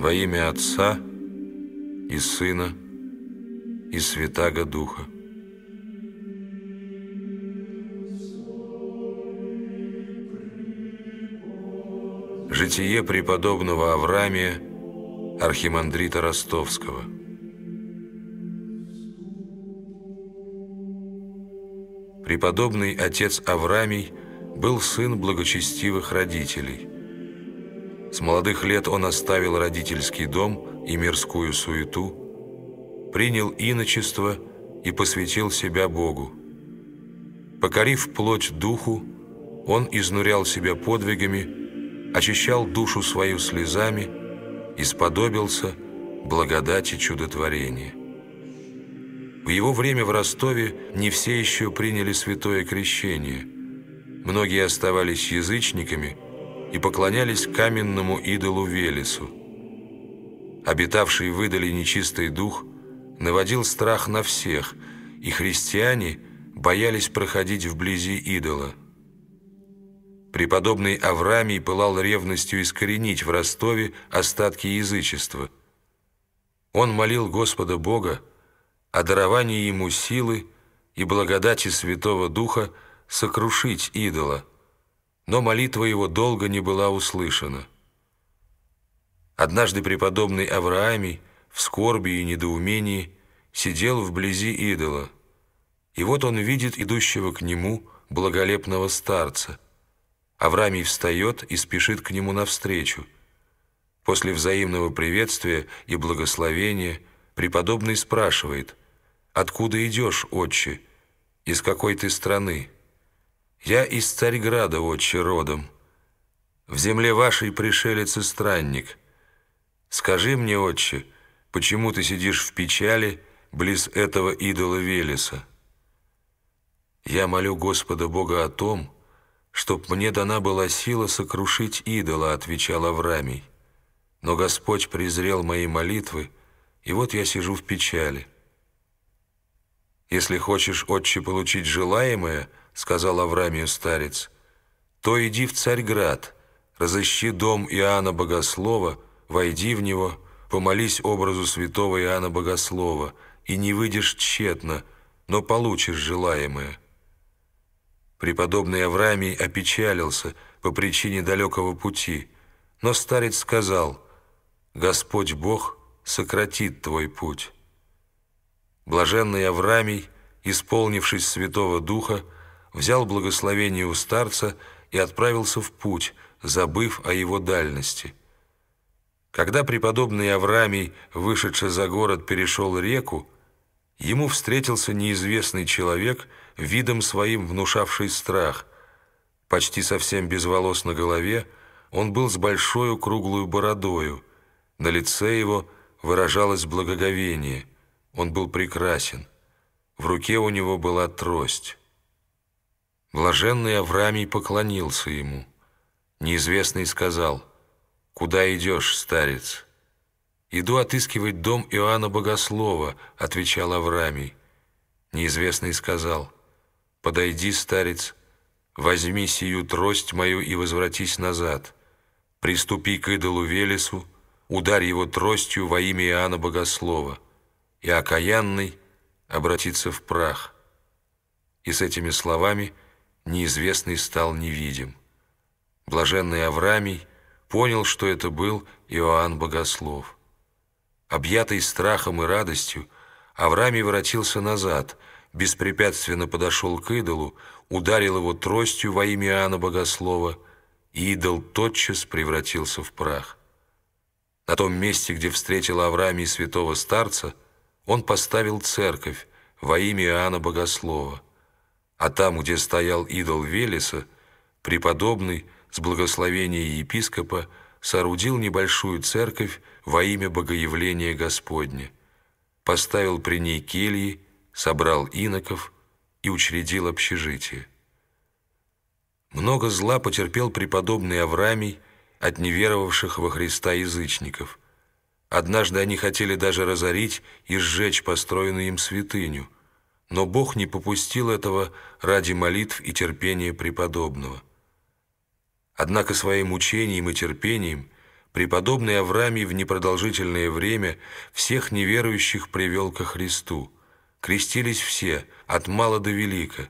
Во имя Отца и Сына и Святаго Духа. Житие преподобного Авраамия, архимандрита Ростовского. Преподобный отец Авраамий был сын благочестивых родителей – с молодых лет он оставил родительский дом и мирскую суету, принял иночество и посвятил себя Богу. Покорив плоть духу, он изнурял себя подвигами, очищал душу свою слезами и сподобился благодати чудотворения. В его время в Ростове не все еще приняли святое крещение. Многие оставались язычниками – и поклонялись каменному идолу Велесу. Обитавший в идоле нечистый дух наводил страх на всех, и христиане боялись проходить вблизи идола. Преподобный Авраамий пылал ревностью искоренить в Ростове остатки язычества. Он молил Господа Бога о даровании ему силы и благодати Святого Духа сокрушить идола – но молитва его долго не была услышана. Однажды преподобный Авраамий в скорби и недоумении сидел вблизи идола, и вот он видит идущего к нему благолепного старца. Авраамий встает и спешит к нему навстречу. После взаимного приветствия и благословения преподобный спрашивает, «Откуда идешь, отче? Из какой ты страны?» Я из Царьграда отче родом, В земле вашей пришелец и странник. Скажи мне, отче, почему ты сидишь в печали Близ этого идола Велеса? Я молю Господа Бога о том, чтоб мне дана была сила сокрушить идола, отвечал Аврамий. Но Господь презрел мои молитвы, и вот я сижу в печали. Если хочешь, отче, получить желаемое — сказал Аврамию старец, то иди в Царьград, разыщи дом Иоанна Богослова, войди в него, помолись образу святого Иоанна Богослова, и не выйдешь тщетно, но получишь желаемое. Преподобный Аврамий опечалился по причине далекого пути, но старец сказал, «Господь Бог сократит твой путь». Блаженный Аврамий, исполнившись Святого Духа, взял благословение у старца и отправился в путь, забыв о его дальности. Когда преподобный Авраамий, вышедший за город, перешел реку, ему встретился неизвестный человек, видом своим внушавший страх. Почти совсем без волос на голове, он был с большой круглую бородою. На лице его выражалось благоговение. Он был прекрасен. В руке у него была трость. Блаженный Авраамий поклонился ему. Неизвестный сказал, «Куда идешь, старец?» «Иду отыскивать дом Иоанна Богослова», — отвечал Авраамий. Неизвестный сказал, «Подойди, старец, возьми сию трость мою и возвратись назад. Приступи к идолу Велесу, ударь его тростью во имя Иоанна Богослова, и окаянный обратится в прах». И с этими словами — неизвестный стал невидим. Блаженный Аврамий понял, что это был Иоанн Богослов. Объятый страхом и радостью, Аврамий воротился назад, беспрепятственно подошел к идолу, ударил его тростью во имя Иоанна Богослова, и идол тотчас превратился в прах. На том месте, где встретил Авраамий святого старца, он поставил церковь во имя Иоанна Богослова – а там, где стоял идол Велеса, преподобный с благословения епископа соорудил небольшую церковь во имя Богоявления Господня, поставил при ней кельи, собрал иноков и учредил общежитие. Много зла потерпел преподобный Аврамий от неверовавших во Христа язычников. Однажды они хотели даже разорить и сжечь построенную им святыню – но Бог не попустил этого ради молитв и терпения преподобного. Однако своим учением и терпением преподобный Авраамий в непродолжительное время всех неверующих привел ко Христу. Крестились все, от мала до велика,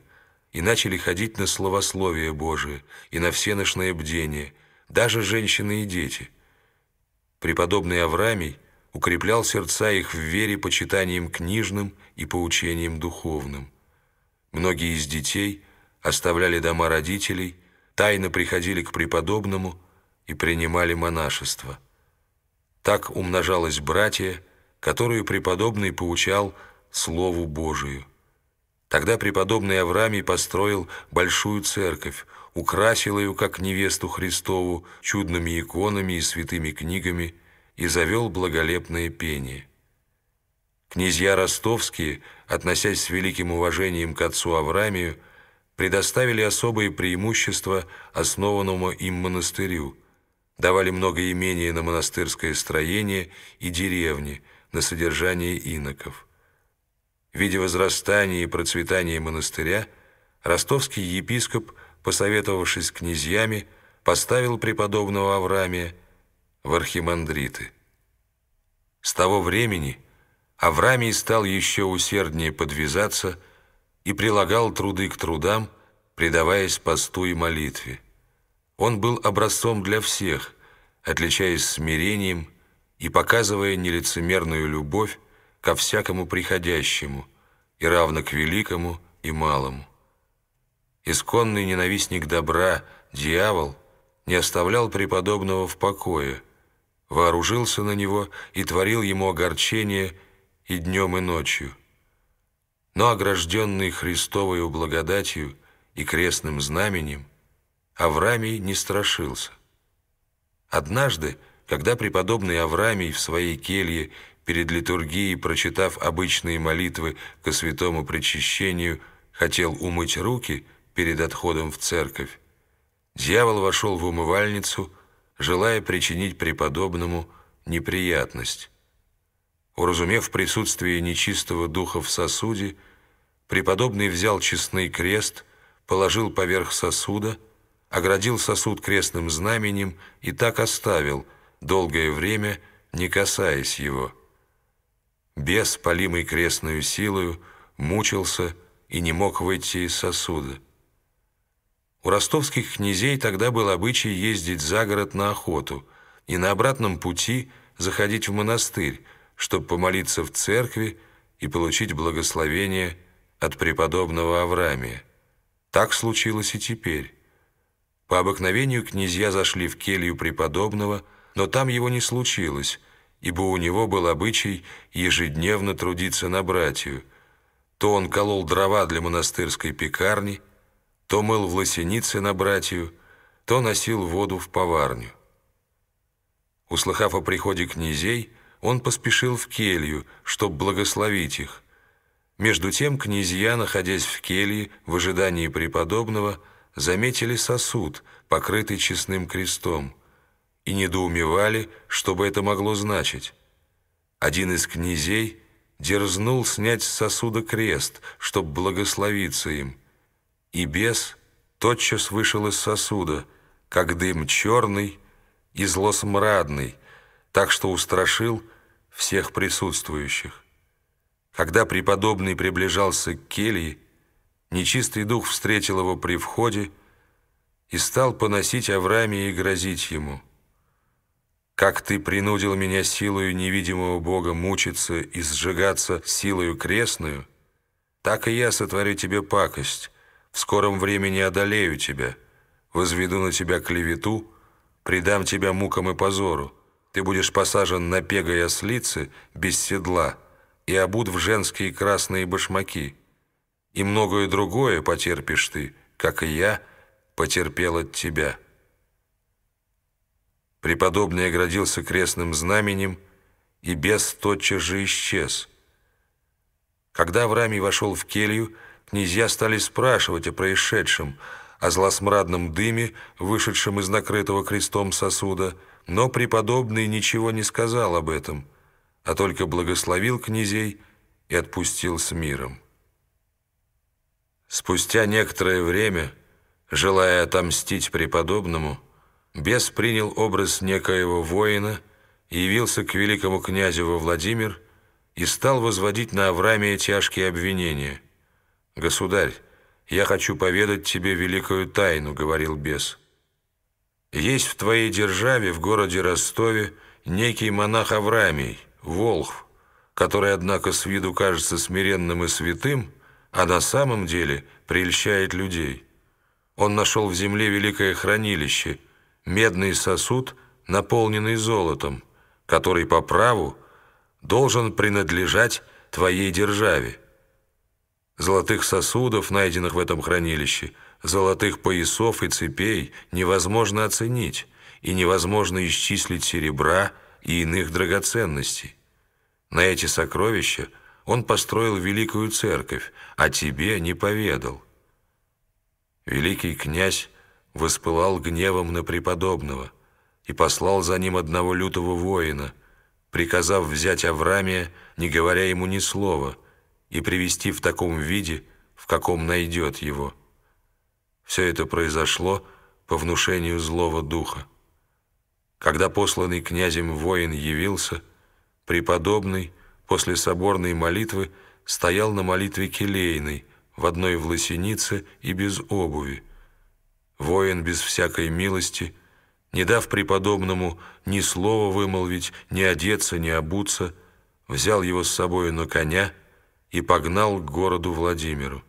и начали ходить на словословие Божие и на всеношное бдение, даже женщины и дети. Преподобный Авраамий – укреплял сердца их в вере почитанием книжным и поучением духовным. Многие из детей оставляли дома родителей, тайно приходили к преподобному и принимали монашество. Так умножалось братья, которые преподобный поучал Слову Божию. Тогда преподобный Авраамий построил большую церковь, украсил ее, как невесту Христову, чудными иконами и святыми книгами – и завел благолепное пение. Князья ростовские, относясь с великим уважением к отцу Аврамию, предоставили особые преимущества основанному им монастырю, давали много имения на монастырское строение и деревни, на содержание иноков. Видя возрастание и процветание монастыря, ростовский епископ, посоветовавшись с князьями, поставил преподобного Авраамия – в архимандриты. С того времени Аврамий стал еще усерднее подвязаться и прилагал труды к трудам, предаваясь посту и молитве. Он был образцом для всех, отличаясь смирением и показывая нелицемерную любовь ко всякому приходящему и равно к великому и малому. Исконный ненавистник добра, дьявол, не оставлял преподобного в покое – вооружился на него и творил ему огорчение и днем, и ночью. Но огражденный Христовой благодатью и крестным знаменем, Авраамий не страшился. Однажды, когда преподобный Авраамий в своей келье перед литургией, прочитав обычные молитвы ко святому причащению, хотел умыть руки перед отходом в церковь, дьявол вошел в умывальницу – желая причинить преподобному неприятность. Уразумев присутствие нечистого духа в сосуде, преподобный взял честный крест, положил поверх сосуда, оградил сосуд крестным знаменем и так оставил, долгое время не касаясь его. Бес, полимый крестную силою, мучился и не мог выйти из сосуда. У ростовских князей тогда был обычай ездить за город на охоту и на обратном пути заходить в монастырь, чтобы помолиться в церкви и получить благословение от преподобного Авраамия. Так случилось и теперь. По обыкновению князья зашли в келью преподобного, но там его не случилось, ибо у него был обычай ежедневно трудиться на братью. То он колол дрова для монастырской пекарни – то мыл в лосенице на братью, то носил воду в поварню. Услыхав о приходе князей, он поспешил в келью, чтобы благословить их. Между тем князья, находясь в келье, в ожидании преподобного, заметили сосуд, покрытый честным крестом, и недоумевали, что бы это могло значить. Один из князей дерзнул снять с сосуда крест, чтобы благословиться им – и бес тотчас вышел из сосуда, как дым черный и злосмрадный, так что устрашил всех присутствующих. Когда преподобный приближался к келье, нечистый дух встретил его при входе и стал поносить Аврааме и грозить ему. «Как ты принудил меня силою невидимого Бога мучиться и сжигаться силою крестную, так и я сотворю тебе пакость, в скором времени одолею тебя, возведу на тебя клевету, предам тебя мукам и позору. Ты будешь посажен на пега и ослицы без седла и обут в женские красные башмаки. И многое другое потерпишь ты, как и я потерпел от тебя». Преподобный оградился крестным знаменем, и бес тотчас же исчез. Когда Авраамий вошел в келью, Князья стали спрашивать о происшедшем, о злосмрадном дыме, вышедшем из накрытого крестом сосуда, но преподобный ничего не сказал об этом, а только благословил князей и отпустил с миром. Спустя некоторое время, желая отомстить преподобному, бес принял образ некоего воина, явился к великому князю во Владимир и стал возводить на Авраамия тяжкие обвинения – «Государь, я хочу поведать тебе великую тайну», — говорил бес. «Есть в твоей державе, в городе Ростове, некий монах Аврамий, Волхв, который, однако, с виду кажется смиренным и святым, а на самом деле прельщает людей. Он нашел в земле великое хранилище, медный сосуд, наполненный золотом, который по праву должен принадлежать твоей державе. Золотых сосудов, найденных в этом хранилище, золотых поясов и цепей невозможно оценить, и невозможно исчислить серебра и иных драгоценностей. На эти сокровища он построил великую церковь, а тебе не поведал. Великий князь воспылал гневом на преподобного и послал за ним одного лютого воина, приказав взять Авраамия, не говоря ему ни слова – и привести в таком виде, в каком найдет его. Все это произошло по внушению злого духа. Когда посланный князем воин явился, преподобный после соборной молитвы стоял на молитве келейной в одной власенице и без обуви. Воин без всякой милости, не дав преподобному ни слова вымолвить, ни одеться, ни обуться, взял его с собою на коня — и погнал к городу Владимиру.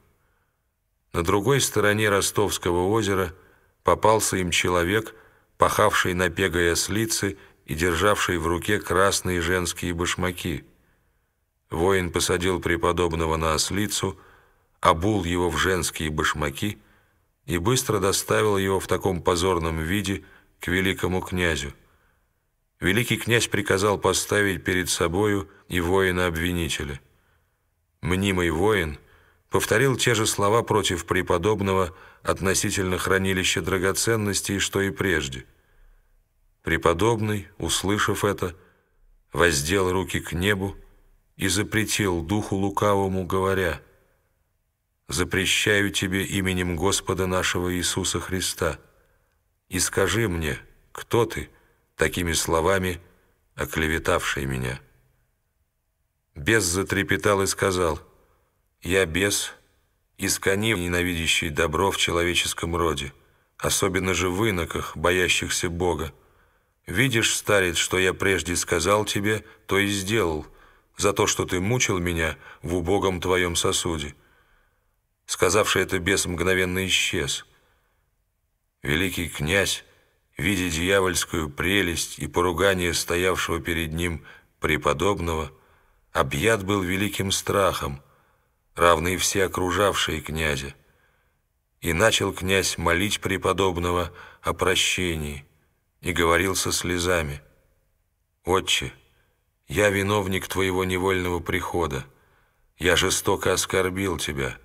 На другой стороне Ростовского озера попался им человек, пахавший на пегой ослицы и державший в руке красные женские башмаки. Воин посадил преподобного на ослицу, обул его в женские башмаки и быстро доставил его в таком позорном виде к великому князю. Великий князь приказал поставить перед собою и воина-обвинителя мнимый воин, повторил те же слова против преподобного относительно хранилища драгоценностей, что и прежде. Преподобный, услышав это, воздел руки к небу и запретил духу лукавому, говоря, «Запрещаю тебе именем Господа нашего Иисуса Христа, и скажи мне, кто ты?» такими словами оклеветавший меня. Бес затрепетал и сказал, «Я бес, искони ненавидящий добро в человеческом роде, особенно же в иноках, боящихся Бога. Видишь, старец, что я прежде сказал тебе, то и сделал, за то, что ты мучил меня в убогом твоем сосуде». Сказавший это бес мгновенно исчез. Великий князь, видя дьявольскую прелесть и поругание стоявшего перед ним преподобного, — объят был великим страхом, равный все окружавшие князя. И начал князь молить преподобного о прощении, и говорил со слезами, «Отче, я виновник твоего невольного прихода, я жестоко оскорбил тебя.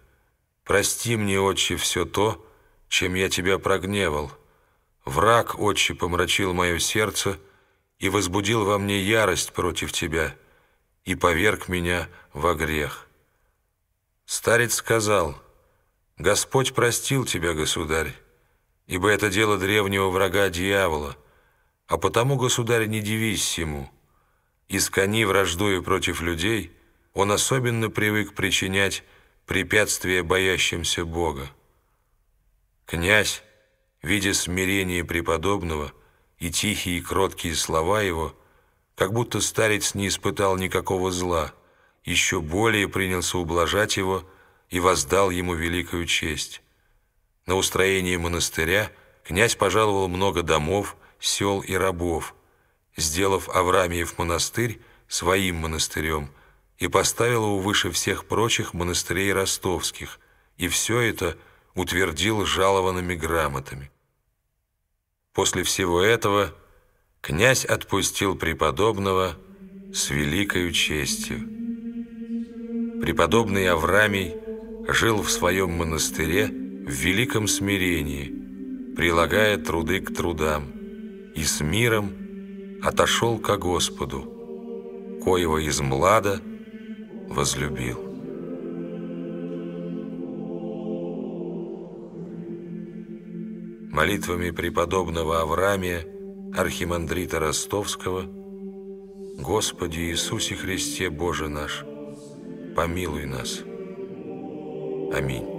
Прости мне, отче, все то, чем я тебя прогневал. Враг, отче, помрачил мое сердце и возбудил во мне ярость против тебя» и поверг меня во грех». Старец сказал, «Господь простил тебя, государь, ибо это дело древнего врага дьявола, а потому, государь, не дивись ему. Искони враждуя против людей, он особенно привык причинять препятствия боящимся Бога. Князь, видя смирение преподобного и тихие и кроткие слова его, как будто старец не испытал никакого зла, еще более принялся ублажать его и воздал ему великую честь. На устроение монастыря князь пожаловал много домов, сел и рабов, сделав Аврамиев монастырь своим монастырем и поставил его выше всех прочих монастырей ростовских, и все это утвердил жалованными грамотами. После всего этого Князь отпустил преподобного с великою честью. Преподобный Аврамий жил в своем монастыре в великом смирении, прилагая труды к трудам, и с миром отошел ко Господу, коего из млада возлюбил. Молитвами преподобного Авраамия архимандрита Ростовского, «Господи Иисусе Христе, Боже наш, помилуй нас. Аминь».